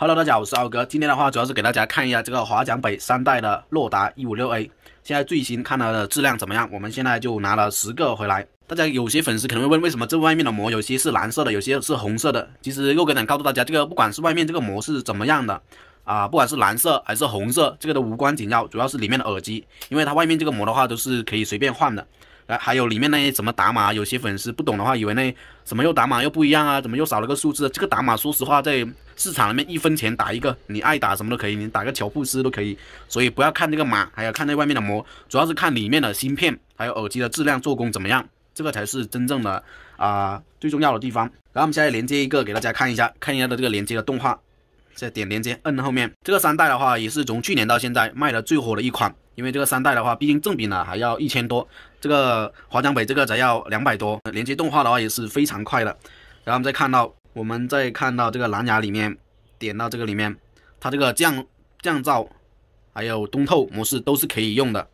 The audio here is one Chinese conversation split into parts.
Hello，大家，我是奥哥。今天的话，主要是给大家看一下这个华强北三代的洛达一五六 A，现在最新，看它的质量怎么样。我们现在就拿了十个回来。大家有些粉丝可能会问，为什么这外面的膜有些是蓝色的，有些是红色的？其实，肉哥想告诉大家，这个不管是外面这个膜是怎么样的啊，不管是蓝色还是红色，这个都无关紧要，主要是里面的耳机，因为它外面这个膜的话都是可以随便换的。哎，还有里面那些怎么打码，有些粉丝不懂的话，以为那什么又打码又不一样啊，怎么又少了个数字？这个打码，说实话，在市场里面一分钱打一个，你爱打什么都可以，你打个乔布斯都可以。所以不要看那个码，还要看那外面的膜，主要是看里面的芯片，还有耳机的质量、做工怎么样，这个才是真正的啊最重要的地方。然后我们现在连接一个给大家看一下，看一下的这个连接的动画。再点连接，摁后面这个三代的话，也是从去年到现在卖的最火的一款。因为这个三代的话，毕竟正品呢还要一千多，这个华强北这个只要两百多。连接动画的话也是非常快的。然后我们再看到，我们再看到这个蓝牙里面点到这个里面，它这个降降噪，还有通透模式都是可以用的。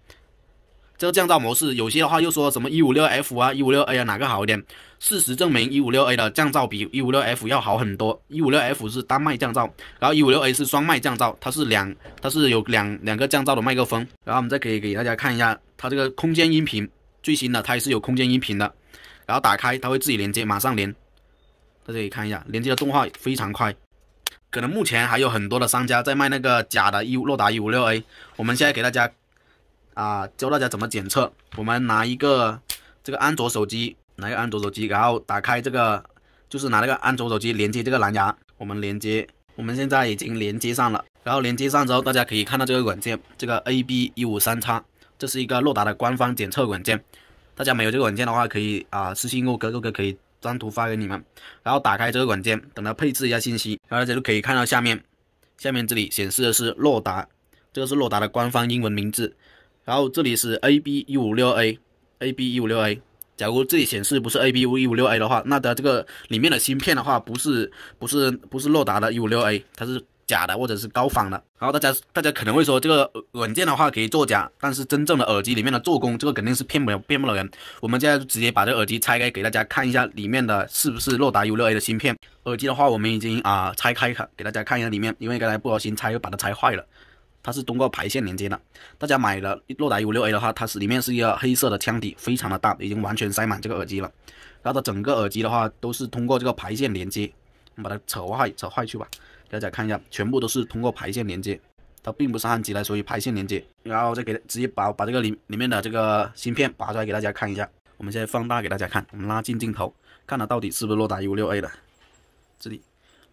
这个降噪模式，有些的话又说什么一五六 F 啊，一五六 A 啊，哪个好一点？事实证明，一五六 A 的降噪比一五六 F 要好很多。一五六 F 是单麦降噪，然后一五六 A 是双麦降噪，它是两，它是有两两个降噪的麦克风。然后我们再可以给大家看一下它这个空间音频，最新的它也是有空间音频的。然后打开它会自己连接，马上连，大家可以看一下连接的动画非常快。可能目前还有很多的商家在卖那个假的一洛达一五六 A，我们现在给大家。啊，教大家怎么检测。我们拿一个这个安卓手机，拿一个安卓手机，然后打开这个，就是拿那个安卓手机连接这个蓝牙。我们连接，我们现在已经连接上了。然后连接上之后，大家可以看到这个软件，这个 A B 一五三叉，这是一个洛达的官方检测软件。大家没有这个软件的话，可以啊，私信我哥，我哥可以单独发给你们。然后打开这个软件，等它配置一下信息，大家就可以看到下面，下面这里显示的是洛达，这个是洛达的官方英文名字。然后这里是 A B 1五六 A，A B 1五六 A。假如这里显示不是 A B 1五六 A 的话，那它这个里面的芯片的话，不是不是不是诺达的1五六 A，它是假的或者是高仿的。然后大家大家可能会说，这个软件的话可以做假，但是真正的耳机里面的做工，这个肯定是骗不了骗不了人。我们现在直接把这个耳机拆开给大家看一下，里面的是不是诺达 E 五六 A 的芯片？耳机的话，我们已经啊拆开，给大家看一下里面，因为刚才不小心拆又把它拆坏了。它是通过排线连接的。大家买了洛达 U6A 的话，它是里面是一个黑色的腔体，非常的大，已经完全塞满这个耳机了。然后它整个耳机的话，都是通过这个排线连接。我们把它扯坏，扯坏去吧。大家看一下，全部都是通过排线连接。它并不是焊机来，所以排线连接。然后再给直接把把这个里里面的这个芯片拔出来给大家看一下。我们现在放大给大家看，我们拉近镜头，看它到底是不是洛达 U6A 的。这里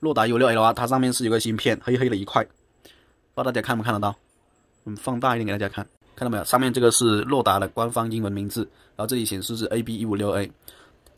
洛达 U6A 的话，它上面是有个芯片，黑黑的一块。不知道大家看不看得到，我们放大一点给大家看，看到没有？上面这个是洛达的官方英文名字，然后这里显示是 A B 一五六 A。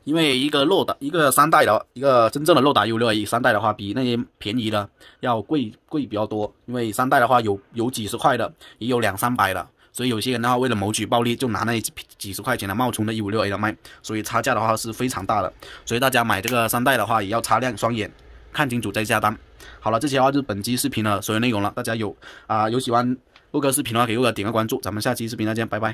因为一个洛达一个三代的一个真正的洛达 U 六 A 三代的话，比那些便宜的要贵贵比较多。因为三代的话有有几十块的，也有两三百的，所以有些人的话为了谋取暴利，就拿那几十块钱的冒充的一五六 A 来卖，所以差价的话是非常大的。所以大家买这个三代的话，也要擦亮双眼，看清楚再下单。好了，这些的话就是本期视频的所有内容了。大家有啊有喜欢陆哥视频的话，给陆哥点个关注。咱们下期视频再见，拜拜。